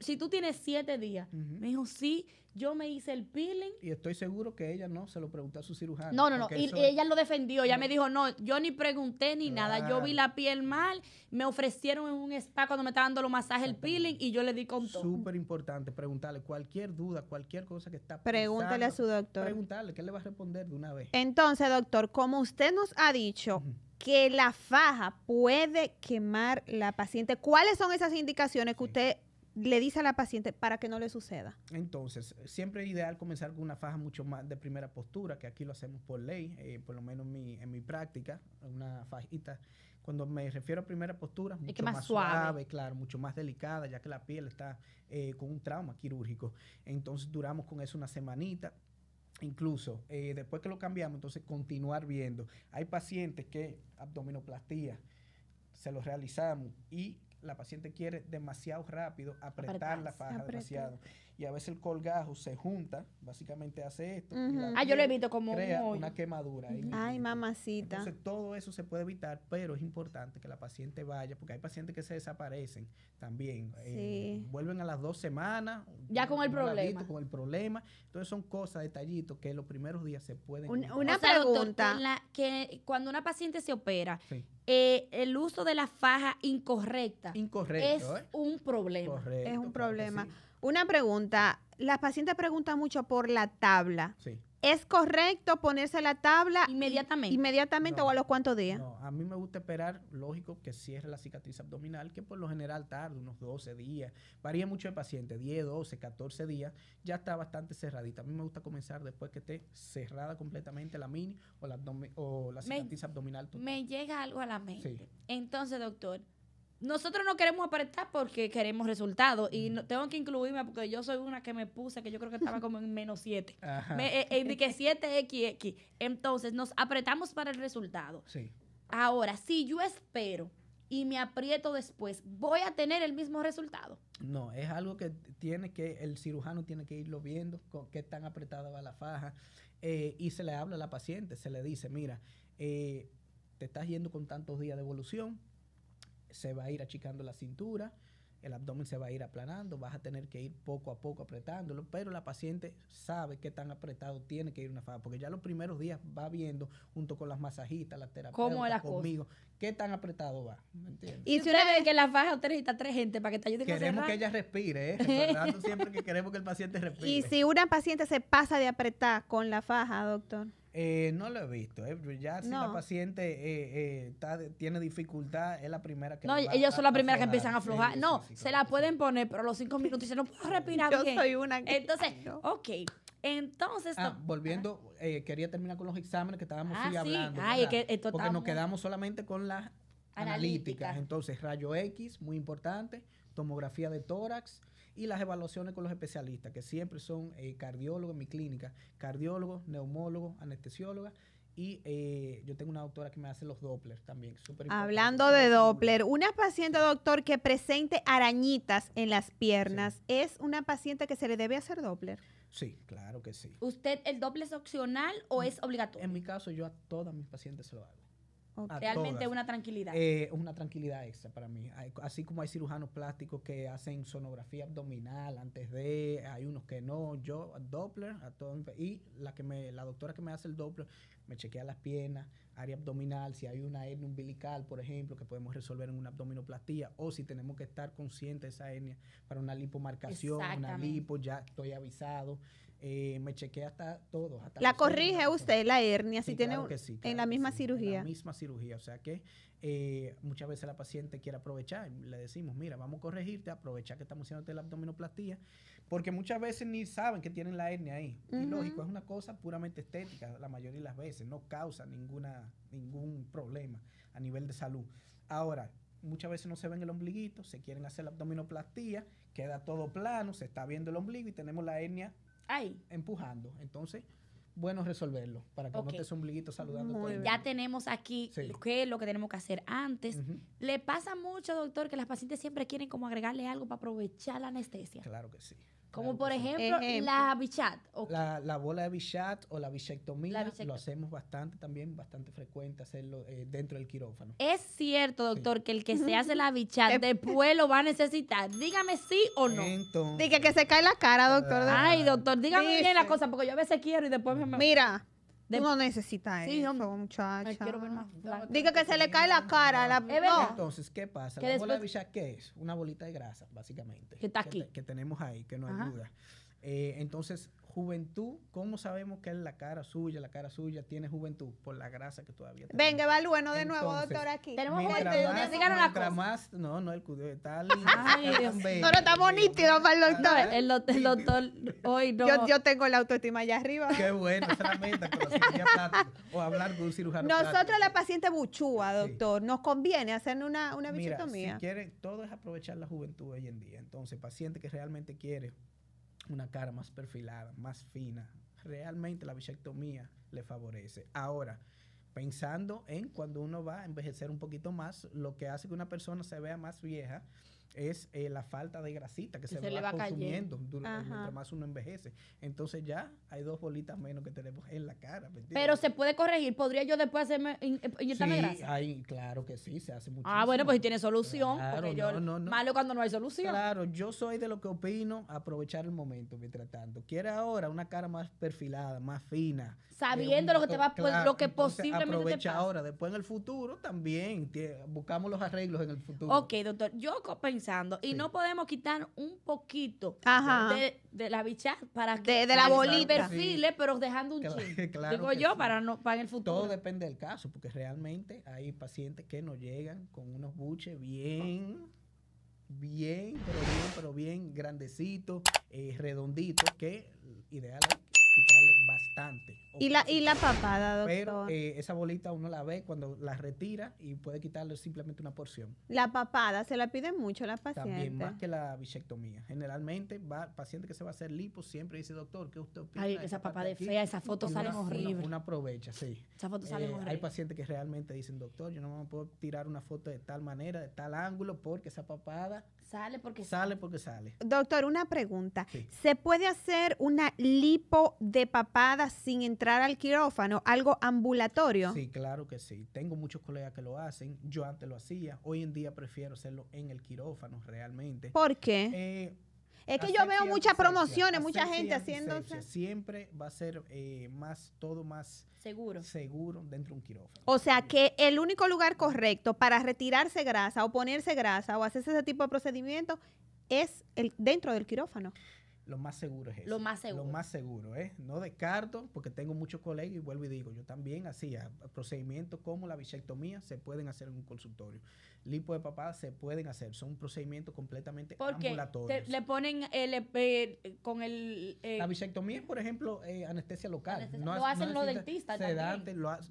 Si tú tienes siete días. Me dijo, sí, yo me hice el peeling. Y estoy seguro que ella no se lo preguntó a su cirujano. No, no, no. Y ella lo defendió. Ella me dijo, no, yo ni pregunté ni nada. Yo vi la piel mal. Me ofrecieron en un spa cuando me estaba dando los masajes el peeling y yo le di con todo. Súper importante preguntarle cualquier duda, cualquier cosa que está Pregúntale a su doctor. pregúntale ¿qué le va a responder de una vez? Entonces, doctor, como usted nos ha dicho... que la faja puede quemar la paciente. ¿Cuáles son esas indicaciones que usted le dice a la paciente para que no le suceda. Entonces, siempre es ideal comenzar con una faja mucho más de primera postura, que aquí lo hacemos por ley, eh, por lo menos en mi práctica, una fajita. Cuando me refiero a primera postura, mucho que más, suave. claro, mucho más delicada, ya que la piel está eh, con un trauma quirúrgico. Entonces, duramos con eso una semanita, incluso eh, después que lo cambiamos, entonces continuar viendo. Hay pacientes que abdominoplastía se lo realizamos y la paciente quiere demasiado rápido apretar la faja demasiado. Y a veces el colgajo se junta, básicamente hace esto. ah, yo lo evito como una quemadura. Ay, mamacita. Entonces todo eso se puede evitar, pero es importante que la paciente vaya, porque hay pacientes que se desaparecen también. Eh, sí. vuelven a las dos semanas. Ya con el problema. con el problema. Entonces son cosas, detallitos, que los primeros días se pueden... una, pregunta. que cuando una paciente se opera, eh, el uso de la faja incorrecta Incorrecto, es, ¿eh? un problema. es un problema. es Una pregunta, las pacientes preguntan mucho por la tabla. Sí. ¿Es correcto ponerse la tabla inmediatamente, inmediatamente o a los cuantos días? No, a mí me gusta esperar, lógico, que cierre la cicatriz abdominal, que por lo general tarda unos 12 días. Varía mucho el paciente, 10, 12, 14 días, ya está bastante cerradita. A mí me gusta comenzar después que esté cerrada completamente la mini o la, cicatriz abdominal. Me llega algo a la mente. Entonces, doctor, nosotros no queremos apretar porque queremos resultados. Y tengo que incluirme porque yo soy una que me puse, que yo creo que estaba como en menos 7. Me indiqué eh, eh, 7XX. Entonces nos apretamos para el resultado. Sí. Ahora, si yo espero y me aprieto después, ¿voy a tener el mismo resultado? No, es algo que tiene que, el cirujano tiene que irlo viendo, con qué tan apretada va la faja. Eh, y se le habla a la paciente, se le dice, mira, te estás yendo con tantos días de evolución, se va a ir achicando la cintura, el abdomen se va a ir aplanando, vas a tener que ir poco a poco apretándolo, pero la paciente sabe qué tan apretado tiene que ir una faja, porque ya los primeros días va viendo junto con las masajitas, las terapeutas, conmigo, qué tan apretado va, ¿me entiendes? Y si una vez que la faja usted necesita tres gente para que te ayude Queremos que ella respire, ¿eh? siempre que queremos que el paciente respire. Y si una paciente se pasa de apretar con la faja, doctor. Eh, no lo he visto. Eh. Ya si la paciente eh, tiene dificultad, es la primera que. No, ellos son la primera que empiezan a aflojar. no, se la pueden poner, pero los cinco minutos dicen, no puedo respirar Yo soy una Entonces, ok. Entonces. Ah, volviendo, quería terminar con los exámenes que estábamos ah, hablando. Porque nos quedamos solamente con las analíticas. Entonces, rayo X, muy importante. Tomografía de tórax y las evaluaciones con los especialistas, que siempre son eh, cardiólogos en mi clínica, cardiólogos, neumólogos, anestesiólogas y eh, yo tengo una doctora que me hace los Doppler también. Hablando de Doppler, una paciente, doctor, que presente arañitas en las piernas, ¿es una paciente que se le debe hacer Doppler? Sí, claro que sí. ¿Usted el Doppler es opcional o mm, es obligatorio? En mi caso, yo a todas mis pacientes se lo hago realmente una tranquilidad. Eh, una tranquilidad extra para mí. así como hay cirujanos plásticos que hacen sonografía abdominal antes de, hay unos que no, yo Doppler, a todo, y la que me, la doctora que me hace el Doppler me chequea las piernas, área abdominal, si hay una hernia umbilical, por ejemplo, que podemos resolver en una abdominoplastía, o si tenemos que estar conscientes de esa hernia para una lipomarcación, una lipo, ya estoy avisado. Eh, me chequeé hasta todo la corrige usted la hernia, si tiene en la misma cirugía. En la misma cirugía, o sea que eh, muchas veces la paciente quiere aprovechar, le decimos, mira, vamos a corregirte, aprovecha que estamos haciendo la abdominoplastía, porque muchas veces ni saben que tienen la hernia ahí. Y lógico, es una cosa puramente estética, la mayoría de las veces, no causa ninguna, ningún problema a nivel de salud. Ahora, muchas veces no se ven el ombliguito, se quieren hacer la abdominoplastía, queda todo plano, se está viendo el ombligo y tenemos la hernia Ay. empujando. Entonces, bueno resolverlo para que okay. no estés ombliguito saludando. ya tenemos aquí lo que tenemos que hacer antes. Le pasa mucho, doctor, que las pacientes siempre quieren como agregarle algo para aprovechar la anestesia. Claro que sí. Como por ejemplo, la bichat. La, bola de bichat o la bichectomía, lo hacemos bastante también, bastante frecuente hacerlo eh, dentro del quirófano. Es cierto, doctor, que el que se hace la bichat después lo va a necesitar. Dígame sí o no. dice que se cae la cara, doctor. Ah. Ay, doctor, dígame bien la cosa, porque yo a veces quiero y después me... Mira, de... no necesita sí, eso, muchachos. muchacha. quiero ver más Diga que se le cae la cara. La... Entonces, ¿qué pasa? la bola de bicha, ¿qué es? Una bolita de grasa, básicamente. Que está aquí. Que, tenemos ahí, que no hay ayuda. Eh, entonces, juventud, ¿cómo sabemos que es la cara suya? La cara suya tiene juventud por la grasa que todavía tiene. Venga, bueno, de nuevo, doctor, aquí. Tenemos juventud, más, No, no, el cuidado está lindo. Ay, Dios mío. No, no, estamos nítidos para el doctor. Ah, el, doctor hoy no. Yo, yo tengo la autoestima allá arriba. Qué bueno, esa la meta, con la cirugía o hablar con un cirujano Nosotros, la paciente buchúa, doctor, nos conviene hacer una, una bichotomía. Mira, si quiere, todo es aprovechar la juventud hoy en día. Entonces, paciente que realmente quiere una cara más perfilada, más fina. Realmente la bichectomía le favorece. Ahora, pensando en cuando uno va a envejecer un poquito más, lo que hace que una persona se vea más vieja es eh, la falta de grasita que, se, va, consumiendo eh, mientras más uno envejece. Entonces ya hay dos bolitas menos que tenemos en la cara. Pero se puede corregir. ¿Podría yo después hacerme eh, inyectarme grasa? claro que sí, se hace muchísimo. Ah, bueno, pues si tiene solución. yo, Malo cuando no hay solución. Claro, yo soy de lo que opino aprovechar el momento mientras tanto. Quiere ahora una cara más perfilada, más fina. Sabiendo lo que te va lo que posiblemente aprovecha ahora. Después en el futuro también. buscamos los arreglos en el futuro. Ok, doctor. Yo pues, y no podemos quitar un poquito De, la bicha para que de, la bolita perfiles, pero dejando un claro, Digo yo para no para el futuro. Todo depende del caso, porque realmente hay pacientes que nos llegan con unos buches bien bien, pero bien, pero bien grandecitos, eh, redonditos que ideal quitarle bastante. ¿Y la, y la papada, doctor? Pero eh, esa bolita uno la ve cuando la retira y puede quitarle simplemente una porción. La papada, se la pide mucho la paciente. También, más que la bisectomía. Generalmente, va, paciente que se va a hacer lipo siempre dice, doctor, ¿qué usted opina? esa papada es fea, esa foto sale horrible. Una, aprovecha, sí. Esa foto eh, horrible. Hay pacientes que realmente dicen, doctor, yo no me puedo tirar una foto de tal manera, de tal ángulo, porque esa papada Sale porque sale. porque sale. Doctor, una pregunta. ¿Se puede hacer una lipo de papada sin entrar al quirófano? ¿Algo ambulatorio? Sí, claro que sí. Tengo muchos colegas que lo hacen. Yo antes lo hacía. Hoy en día prefiero hacerlo en el quirófano realmente. ¿Por qué? Eh, es que yo veo muchas promociones, mucha gente haciéndose. Siempre va a ser eh, más, todo más seguro. seguro dentro de un quirófano. O sea que el único lugar correcto para retirarse grasa o ponerse grasa o hacerse ese tipo de procedimiento es el, dentro del quirófano. Lo más seguro es eso. Lo más seguro. Lo más seguro, ¿eh? No descarto, porque tengo muchos colegas y vuelvo y digo, yo también hacía procedimientos como la bisectomía, se pueden hacer en un consultorio. Lipo de papada se pueden hacer, son procedimientos completamente porque ambulatorios. qué? le ponen el, eh, eh, con el... Eh, la bisectomía, por ejemplo, anestesia local. No, lo hacen los dentistas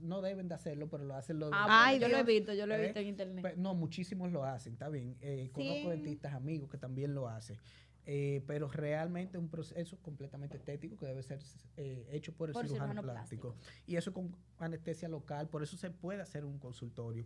no deben de hacerlo, pero lo hacen los ah, dentistas. Ay, yo lo he visto, yo lo he visto en internet. Pues, no, muchísimos lo hacen, está bien. conozco dentistas amigos que también lo hacen. Eh, pero realmente un proceso completamente estético que debe ser eh, hecho por el cirujano, plástico. Y eso con anestesia local, por eso se puede hacer un consultorio.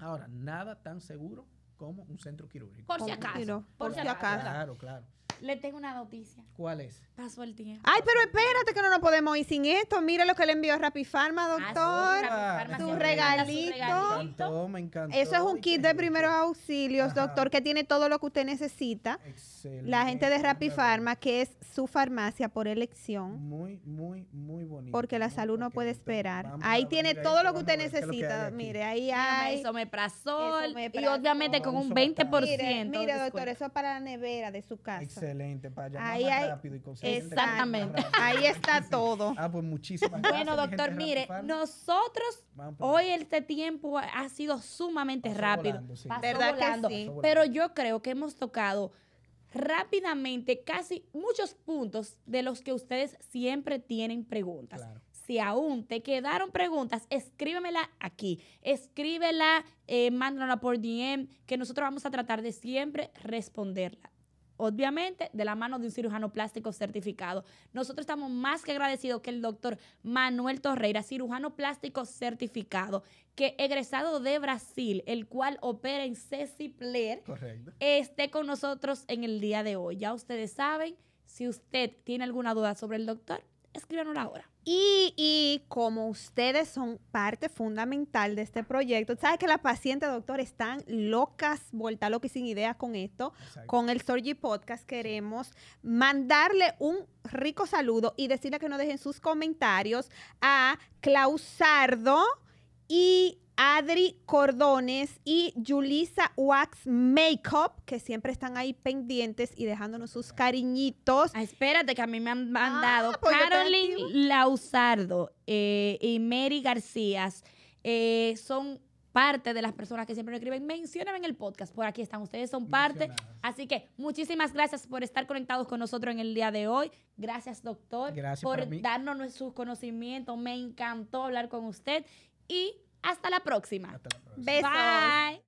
Ahora, nada tan seguro como un centro quirúrgico. Por si acaso. por si acaso. Claro, claro. Le tengo una noticia. ¿Cuál es? Pasó el tiempo. Ay, pero espérate que no nos podemos ir sin esto. Mira lo que le envió a Pharma, ah, doctor. Ah, su, regalito. me encantó. Eso es un kit de primeros auxilios, doctor, que tiene todo lo que usted necesita. Excelente. La gente de Rapid Pharma, que es su farmacia por elección. Muy, muy, muy bonito. Porque la salud no puede esperar. ahí tiene todo lo que usted necesita. Mire, ahí hay. Eso me prazol, y obviamente con un 20%. mire doctor, eso es para la nevera de su casa. Excelente. Excelente, para llamar ahí rápido y Exactamente. Ahí está todo. Ah, pues muchísimas gracias. Bueno, doctor, mire, nosotros hoy este tiempo ha sido sumamente rápido. Pero yo creo que hemos tocado rápidamente casi muchos puntos de los que ustedes siempre tienen preguntas. Si aún te quedaron preguntas, escríbemela aquí. Escríbela, eh, mándala por DM, que nosotros vamos a tratar de siempre responderla obviamente de la mano de un cirujano plástico certificado. Nosotros estamos más que agradecidos que el doctor Manuel Torreira, cirujano plástico certificado, que egresado de Brasil, el cual opera en Cecipler, esté con nosotros en el día de hoy. Ya ustedes saben, si usted tiene alguna duda sobre el doctor, escríbanos ahora. Y, y como ustedes son parte fundamental de este proyecto, sabes que las pacientes, doctor, están locas, vuelta locas y sin idea con esto. Con el Sorgi Podcast queremos mandarle un rico saludo y decirle que no dejen sus comentarios a Clausardo y Adri Cordones y Julisa Wax Makeup, que siempre están ahí pendientes y dejándonos sus cariñitos. Ah, espérate, que a mí me han mandado ah, pues, Caroline Lausardo eh, y Mary García. Eh, son parte de las personas que siempre me escriben, mencioname en el podcast, por aquí están, ustedes son parte. Así que muchísimas gracias por estar conectados con nosotros en el día de hoy. Gracias, doctor, gracias por darnos sus conocimientos. Me encantó hablar con usted y hasta la próxima. Bye.